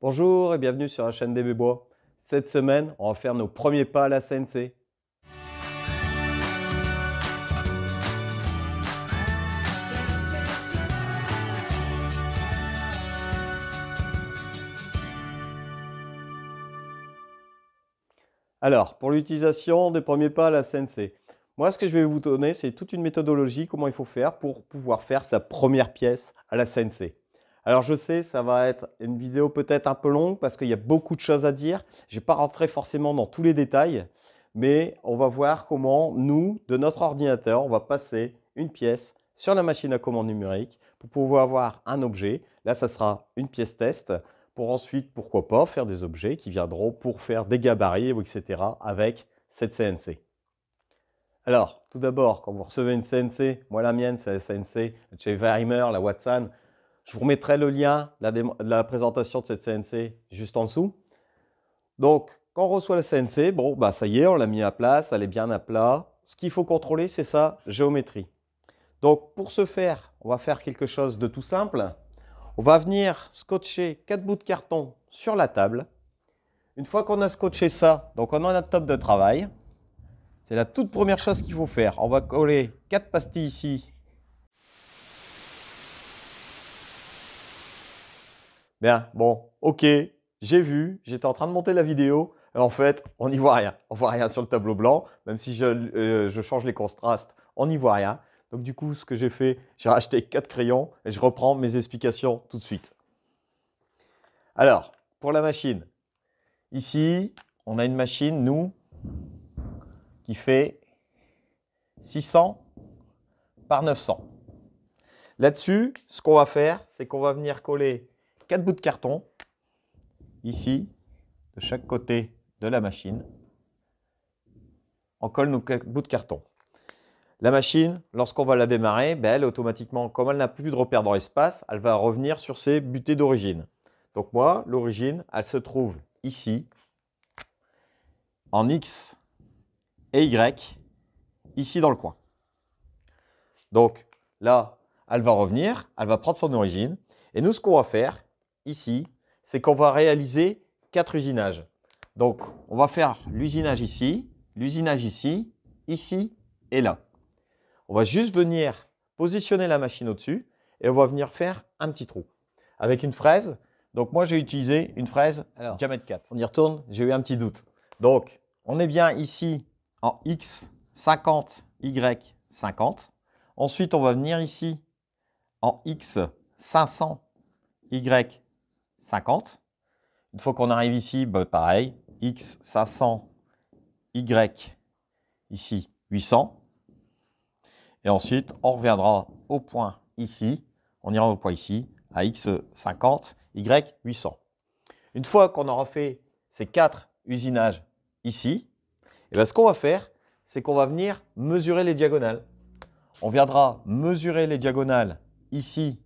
Bonjour et bienvenue sur la chaîne des Bois. Cette semaine, on va faire nos premiers pas à la CNC. Alors, pour l'utilisation des premiers pas à la CNC, moi ce que je vais vous donner, c'est toute une méthodologie, comment il faut faire pour pouvoir faire sa première pièce à la CNC. Alors je sais, ça va être une vidéo peut-être un peu longue parce qu'il y a beaucoup de choses à dire. Je n'ai pas rentrer forcément dans tous les détails, mais on va voir comment nous, de notre ordinateur, on va passer une pièce sur la machine à commande numérique pour pouvoir avoir un objet. Là, ça sera une pièce test pour ensuite, pourquoi pas, faire des objets qui viendront pour faire des gabarits, etc. avec cette CNC. Alors, tout d'abord, quand vous recevez une CNC, moi la mienne, c'est la CNC, chez Weimer, la Watson, je vous remettrai le lien de la, présentation de cette CNC juste en dessous. Donc, quand on reçoit la CNC, bon, bah, ça y est, on l'a mis à place, elle est bien à plat. Ce qu'il faut contrôler, c'est sa géométrie. Donc, pour ce faire, on va faire quelque chose de tout simple. On va venir scotcher quatre bouts de carton sur la table. Une fois qu'on a scotché ça, donc on a notre table de travail, c'est la toute première chose qu'il faut faire. On va coller quatre pastilles ici Bien, bon, ok, j'ai vu, j'étais en train de monter la vidéo. Et en fait, on n'y voit rien. On voit rien sur le tableau blanc, même si euh, je, change les contrastes, on n'y voit rien. Donc du coup, ce que j'ai fait, j'ai racheté quatre crayons et je reprends mes explications tout de suite. Alors, pour la machine, ici, on a une machine, nous, qui fait 600 par 900. Là-dessus, ce qu'on va faire, c'est qu'on va venir coller quatre bouts de carton, ici, de chaque côté de la machine. On colle nos quatre bouts de carton. La machine, lorsqu'on va la démarrer, ben elle automatiquement, comme elle n'a plus de repère dans l'espace, elle va revenir sur ses butées d'origine. Donc moi, l'origine, elle se trouve ici, en X et Y, ici dans le coin. Donc là, elle va revenir, elle va prendre son origine. Et nous, ce qu'on va faire, ici, c'est qu'on va réaliser quatre usinages. Donc, on va faire l'usinage ici, l'usinage ici, ici et là. On va juste venir positionner la machine au-dessus et on va venir faire un petit trou avec une fraise. Donc, moi, j'ai utilisé une fraise diamètre 4. On y retourne, j'ai eu un petit doute. Donc, on est bien ici en X 50, Y 50. Ensuite, on va venir ici en X 500, Y 50. Une fois qu'on arrive ici, bah, pareil, X 500, Y ici 800. Et ensuite, on reviendra au point ici, on ira au point ici, à X 50, Y 800. Une fois qu'on aura fait ces quatre usinages ici, et eh ben, ce qu'on va faire, c'est qu'on va venir mesurer les diagonales. On viendra mesurer les diagonales ici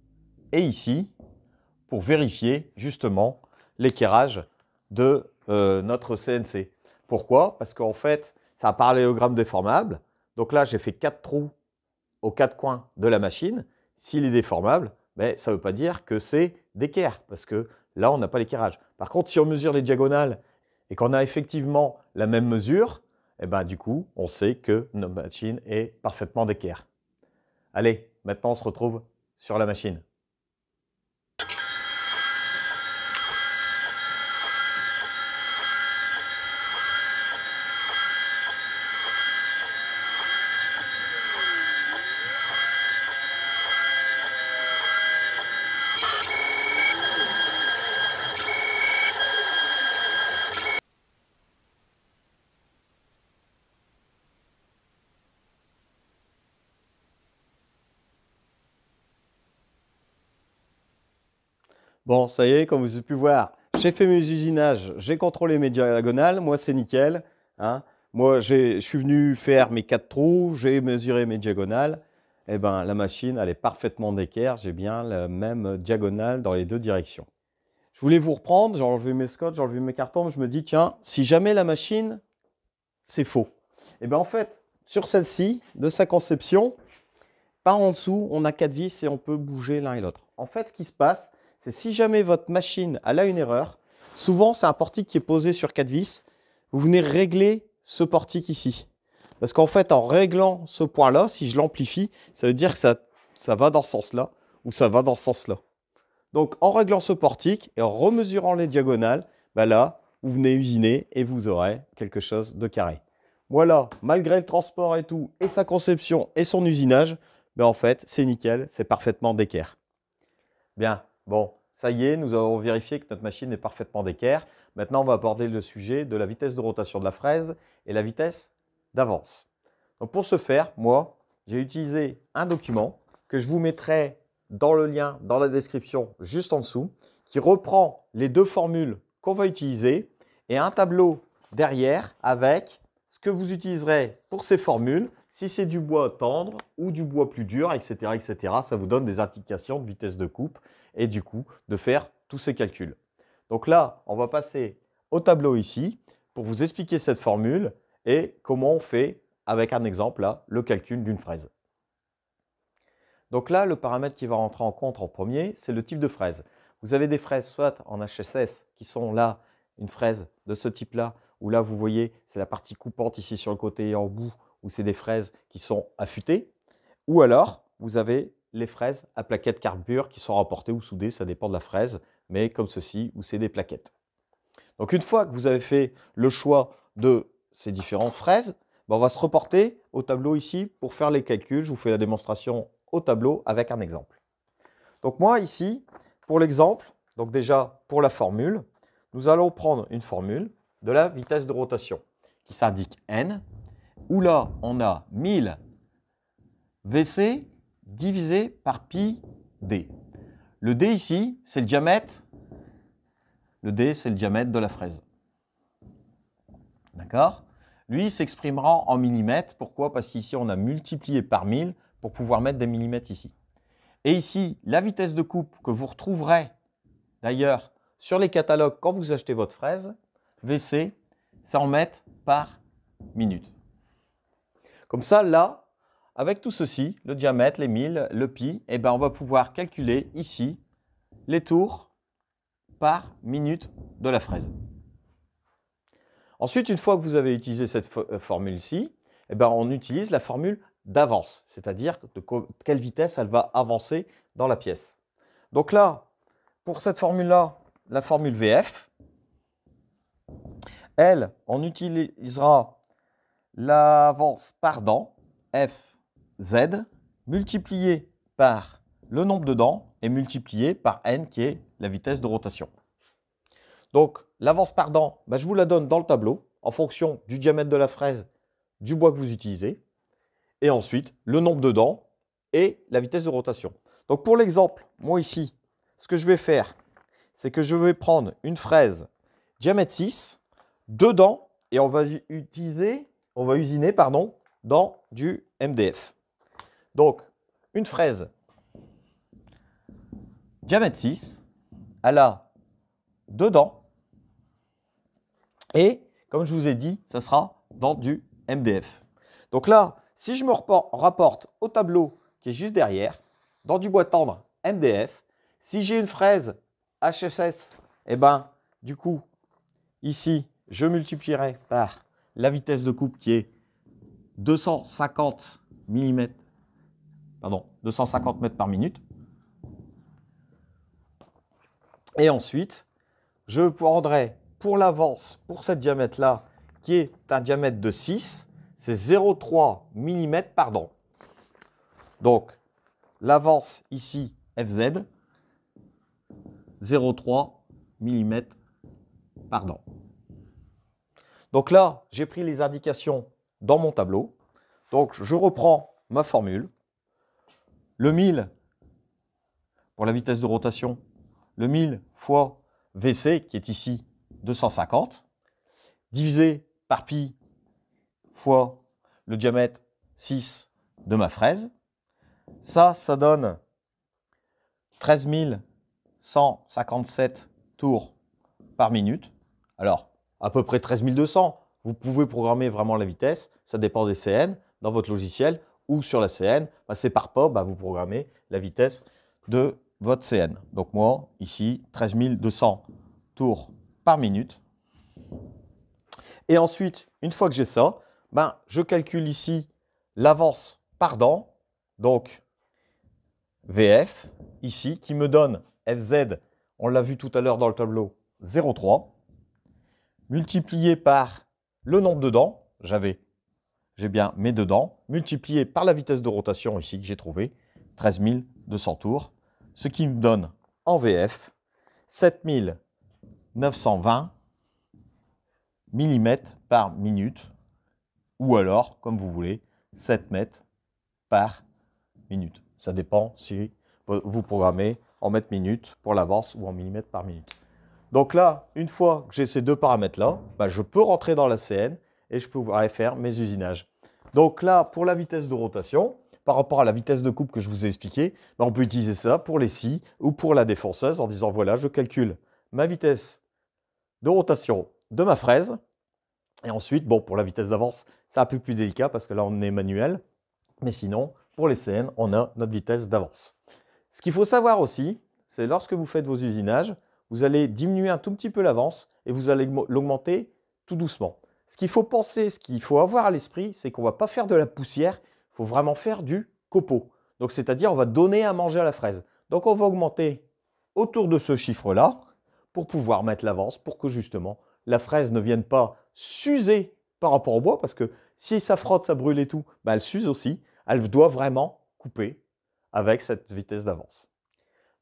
et ici, pour vérifier justement l'équerrage de euh, notre CNC. Pourquoi Parce qu'en fait, c'est un parallélogramme déformable. Donc là, j'ai fait quatre trous aux quatre coins de la machine. S'il est déformable, mais ben, ça ne veut pas dire que c'est d'équerre, parce que là, on n'a pas l'équerrage. Par contre, si on mesure les diagonales et qu'on a effectivement la même mesure, eh ben, du coup, on sait que notre machine est parfaitement d'équerre. Allez, maintenant, on se retrouve sur la machine. Bon, ça y est, comme vous avez pu voir, j'ai fait mes usinages, j'ai contrôlé mes diagonales, moi c'est nickel. Hein. Moi, je suis venu faire mes quatre trous, j'ai mesuré mes diagonales. Et eh ben, la machine, elle est parfaitement d'équerre, j'ai bien la même diagonale dans les deux directions. Je voulais vous reprendre, j'ai enlevé mes scotch, j'ai enlevé mes cartons, je me dis, tiens, si jamais la machine, c'est faux. Et eh bien, en fait, sur celle-ci, de sa conception, par en dessous, on a quatre vis et on peut bouger l'un et l'autre. En fait, ce qui se passe, c'est si jamais votre machine a a une erreur, souvent c'est un portique qui est posé sur 4 vis, vous venez régler ce portique ici. Parce qu'en fait, en réglant ce point-là, si je l'amplifie, ça veut dire que ça, ça va dans ce sens-là ou ça va dans ce sens-là. Donc, en réglant ce portique et en remesurant les diagonales, ben là, vous venez usiner et vous aurez quelque chose de carré. Voilà, malgré le transport et tout, et sa conception et son usinage, bah en fait, c'est nickel, c'est parfaitement d'équerre. Bien, Bon, ça y est, nous avons vérifié que notre machine est parfaitement d'équerre. Maintenant, on va aborder le sujet de la vitesse de rotation de la fraise et la vitesse d'avance. pour ce faire, moi, j'ai utilisé un document que je vous mettrai dans le lien, dans la description, juste en dessous, qui reprend les deux formules qu'on va utiliser et un tableau derrière avec ce que vous utiliserez pour ces formules si c'est du bois tendre ou du bois plus dur, etc., etc., ça vous donne des indications de vitesse de coupe et du coup de faire tous ces calculs. Donc là, on va passer au tableau ici pour vous expliquer cette formule et comment on fait, avec un exemple là, le calcul d'une fraise. Donc là, le paramètre qui va rentrer en compte en premier, c'est le type de fraise. Vous avez des fraises soit en HSS qui sont là, une fraise de ce type-là, où là, vous voyez, c'est la partie coupante ici sur le côté et en bout, où c'est des fraises qui sont affûtées, ou alors vous avez les fraises à plaquettes carbure qui sont rapportées ou soudées, ça dépend de la fraise, mais comme ceci, où c'est des plaquettes. Donc une fois que vous avez fait le choix de ces différentes fraises, ben, on va se reporter au tableau ici pour faire les calculs. Je vous fais la démonstration au tableau avec un exemple. Donc moi ici, pour l'exemple, donc déjà pour la formule, nous allons prendre une formule de la vitesse de rotation qui s'indique n, où là, on a 1000 VC divisé par pi D. Le D ici, c'est le diamètre. Le D, c'est le diamètre de la fraise. D'accord Lui, s'exprimera en millimètres. Pourquoi Parce qu'ici, on a multiplié par 1000 pour pouvoir mettre des millimètres ici. Et ici, la vitesse de coupe que vous retrouverez d'ailleurs sur les catalogues quand vous achetez votre fraise, VC, c'est en mètres par minute. Comme ça, là, avec tout ceci, le diamètre, les 1000, le pi, eh ben on va pouvoir calculer ici les tours par minute de la fraise. Ensuite, une fois que vous avez utilisé cette euh, formule-ci, eh ben on utilise la formule d'avance, c'est-à-dire de quelle vitesse elle va avancer dans la pièce. Donc là, pour cette formule-là, la formule VF, elle, on utilisera l'avance par dent, FZ, multiplié par le nombre de dents et multiplié par N qui est la vitesse de rotation. Donc l'avance par dent, bah, je vous la donne dans le tableau en fonction du diamètre de la fraise, du bois que vous utilisez, et ensuite le nombre de dents et la vitesse de rotation. Donc pour l'exemple, moi ici, ce que je vais faire, c'est que je vais prendre une fraise diamètre 6, deux dents, et on va utiliser on va usiner pardon, dans du MDF. Donc, une fraise, diamètre 6, elle a dedans et comme je vous ai dit, ça sera dans du MDF. Donc là, si je me rapporte au tableau qui est juste derrière, dans du bois tendre MDF, si j'ai une fraise HSS, et eh ben, du coup, ici, je multiplierai par la vitesse de coupe qui est 250 mm, pardon, 250 mètres par minute. Et ensuite, je prendrai pour l'avance, pour cette diamètre-là, qui est un diamètre de 6, c'est 0,3 mm pardon. Donc, l'avance ici, FZ, 0,3 mm pardon. Donc là, j'ai pris les indications dans mon tableau. Donc je reprends ma formule. Le 1000 pour la vitesse de rotation, le 1000 fois VC qui est ici 250, divisé par pi fois le diamètre 6 de ma fraise. Ça, ça donne 13 157 tours par minute. Alors, à peu près 13200, Vous pouvez programmer vraiment la vitesse, ça dépend des CN dans votre logiciel ou sur la CN. Bah, c'est par pop, bah, vous programmez la vitesse de votre CN. Donc moi, ici, 13200 tours par minute. Et ensuite, une fois que j'ai ça, ben, je calcule ici l'avance par dent, donc VF, ici, qui me donne FZ, on l'a vu tout à l'heure dans le tableau, 0,3 multiplié par le nombre de dents, j'avais, j'ai bien mes deux dents, multiplié par la vitesse de rotation ici que j'ai trouvé 13 200 tours, ce qui me donne en VF 920 mm par minute, ou alors, comme vous voulez, 7 mètres par minute. Ça dépend si vous programmez en mètres minutes pour l'avance ou en millimètres par minute. Donc là, une fois que j'ai ces deux paramètres-là, bah, je peux rentrer dans la CN et je peux faire mes usinages. Donc là, pour la vitesse de rotation, par rapport à la vitesse de coupe que je vous ai expliqué, bah, on peut utiliser ça pour les scies ou pour la défonceuse en disant voilà, je calcule ma vitesse de rotation de ma fraise. Et ensuite, bon, pour la vitesse d'avance, c'est un peu plus délicat parce que là, on est manuel. Mais sinon, pour les CN, on a notre vitesse d'avance. Ce qu'il faut savoir aussi, c'est lorsque vous faites vos usinages, vous allez diminuer un tout petit peu l'avance et vous allez l'augmenter tout doucement. Ce qu'il faut penser, ce qu'il faut avoir à l'esprit, c'est qu'on ne va pas faire de la poussière, il faut vraiment faire du copeau. Donc c'est-à-dire on va donner à manger à la fraise. Donc on va augmenter autour de ce chiffre-là pour pouvoir mettre l'avance, pour que justement la fraise ne vienne pas s'user par rapport au bois, parce que si ça frotte, ça brûle et tout, bah, elle s'use aussi. Elle doit vraiment couper avec cette vitesse d'avance.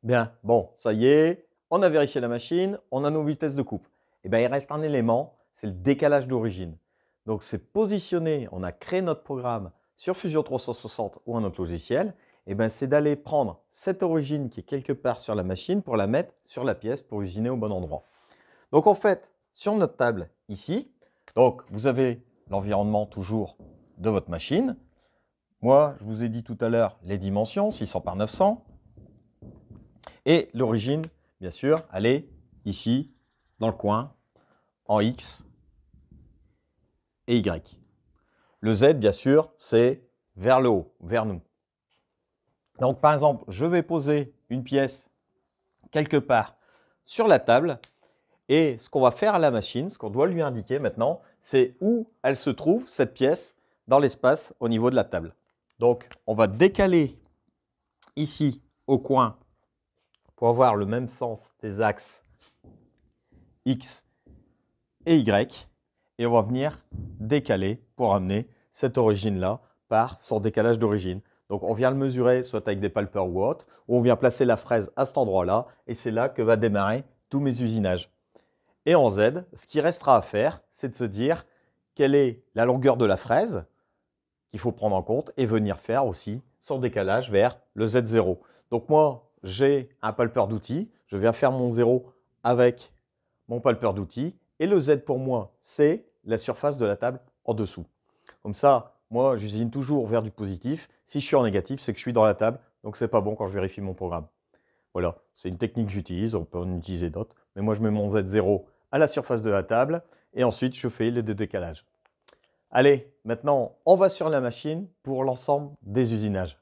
Bien, bon, ça y est, on a vérifié la machine, on a nos vitesses de coupe. Et eh bien, il reste un élément, c'est le décalage d'origine. Donc, c'est positionner, on a créé notre programme sur Fusion 360 ou un autre logiciel, et eh bien, c'est d'aller prendre cette origine qui est quelque part sur la machine pour la mettre sur la pièce pour usiner au bon endroit. Donc, en fait, sur notre table ici, donc vous avez l'environnement toujours de votre machine. Moi, je vous ai dit tout à l'heure les dimensions, 600 par 900, et l'origine bien sûr, est ici, dans le coin, en X et Y. Le Z, bien sûr, c'est vers le haut, vers nous. Donc, par exemple, je vais poser une pièce quelque part sur la table. Et ce qu'on va faire à la machine, ce qu'on doit lui indiquer maintenant, c'est où elle se trouve, cette pièce, dans l'espace au niveau de la table. Donc, on va décaler ici au coin pour avoir le même sens des axes X et Y. Et on va venir décaler pour amener cette origine-là par son décalage d'origine. Donc on vient le mesurer soit avec des palpeurs ou autre, ou on vient placer la fraise à cet endroit-là, et c'est là que va démarrer tous mes usinages. Et en Z, ce qui restera à faire, c'est de se dire quelle est la longueur de la fraise qu'il faut prendre en compte et venir faire aussi son décalage vers le Z0. Donc moi, j'ai un palpeur d'outils, je viens faire mon zéro avec mon palpeur d'outils, et le Z pour moi, c'est la surface de la table en dessous. Comme ça, moi, j'usine toujours vers du positif. Si je suis en négatif, c'est que je suis dans la table, donc c'est pas bon quand je vérifie mon programme. Voilà, c'est une technique que j'utilise, on peut en utiliser d'autres, mais moi je mets mon Z0 à la surface de la table, et ensuite je fais les deux décalages. Allez, maintenant, on va sur la machine pour l'ensemble des usinages.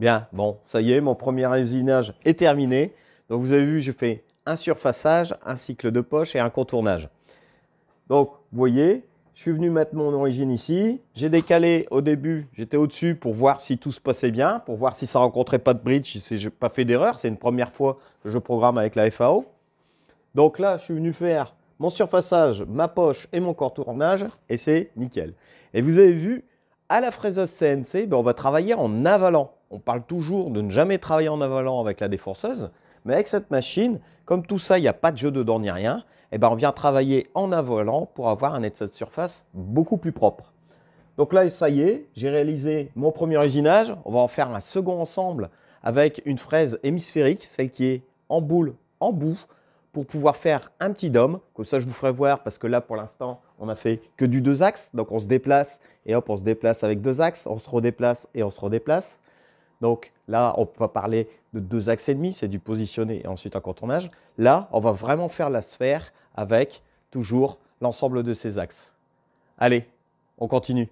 Bien, bon, ça y est, mon premier usinage est terminé. Donc vous avez vu, j'ai fait un surfaçage, un cycle de poche et un contournage. Donc, vous voyez, je suis venu mettre mon origine ici. J'ai décalé au début, j'étais au-dessus pour voir si tout se passait bien, pour voir si ça rencontrait pas de bridge, si je n'ai pas fait d'erreur. C'est une première fois que je programme avec la FAO. Donc là, je suis venu faire mon surfaçage, ma poche et mon contournage, et c'est nickel. Et vous avez vu, à la fraiseuse CNC, ben, on va travailler en avalant. On parle toujours de ne jamais travailler en avalant avec la défonceuse, mais avec cette machine, comme tout ça, il n'y a pas de jeu dedans ni rien, eh ben on vient travailler en avalant pour avoir un état de surface beaucoup plus propre. Donc là, ça y est, j'ai réalisé mon premier usinage. On va en faire un second ensemble avec une fraise hémisphérique, celle qui est en boule, en bout, pour pouvoir faire un petit dôme. Comme ça, je vous ferai voir parce que là, pour l'instant, on n'a fait que du deux axes. Donc on se déplace et hop, on se déplace avec deux axes, on se redéplace et on se redéplace. Donc là, on va parler de deux axes et demi, c'est du positionner et ensuite un contournage. Là, on va vraiment faire la sphère avec toujours l'ensemble de ces axes. Allez, on continue.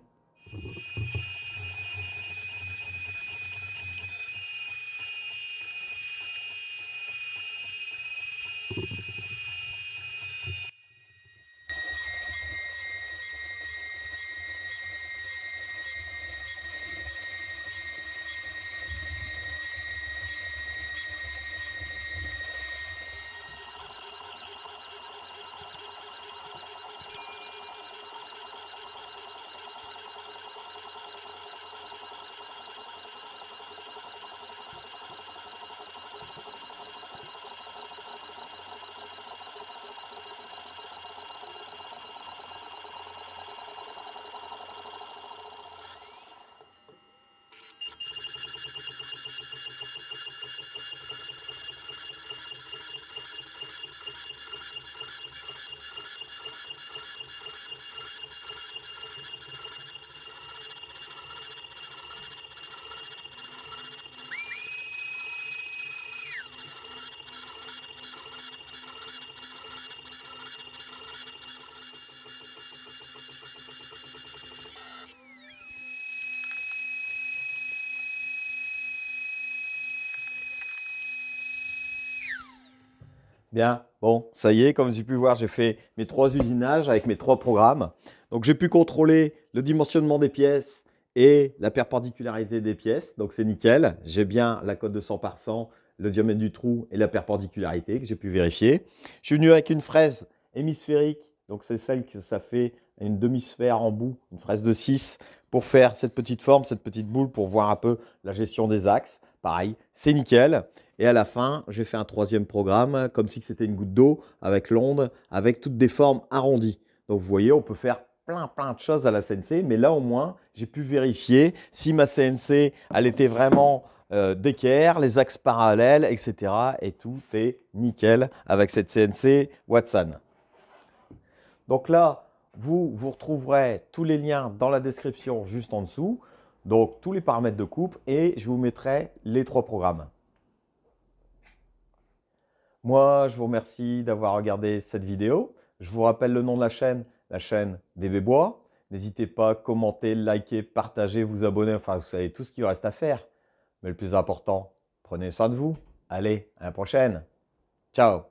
bon, ça y est, comme j'ai pu voir, j'ai fait mes trois usinages avec mes trois programmes. Donc j'ai pu contrôler le dimensionnement des pièces et la perpendicularité des pièces. Donc c'est nickel. J'ai bien la cote de 100 par 100, le diamètre du trou et la perpendicularité que j'ai pu vérifier. Je suis venu avec une fraise hémisphérique. Donc c'est celle que ça fait une demi-sphère en bout, une fraise de 6 pour faire cette petite forme, cette petite boule pour voir un peu la gestion des axes. Pareil, c'est nickel. Et à la fin, j'ai fait un troisième programme, comme si c'était une goutte d'eau, avec l'onde, avec toutes des formes arrondies. Donc vous voyez, on peut faire plein plein de choses à la CNC, mais là au moins, j'ai pu vérifier si ma CNC, elle était vraiment euh, d'équerre, les axes parallèles, etc. Et tout est nickel avec cette CNC Watson. Donc là, vous, vous retrouverez tous les liens dans la description juste en dessous. Donc, tous les paramètres de coupe et je vous mettrai les trois programmes. Moi, je vous remercie d'avoir regardé cette vidéo. Je vous rappelle le nom de la chaîne, la chaîne des Bébois. N'hésitez pas à commenter, liker, partager, vous abonner. Enfin, vous savez tout ce qu'il reste à faire. Mais le plus important, prenez soin de vous. Allez, à la prochaine. Ciao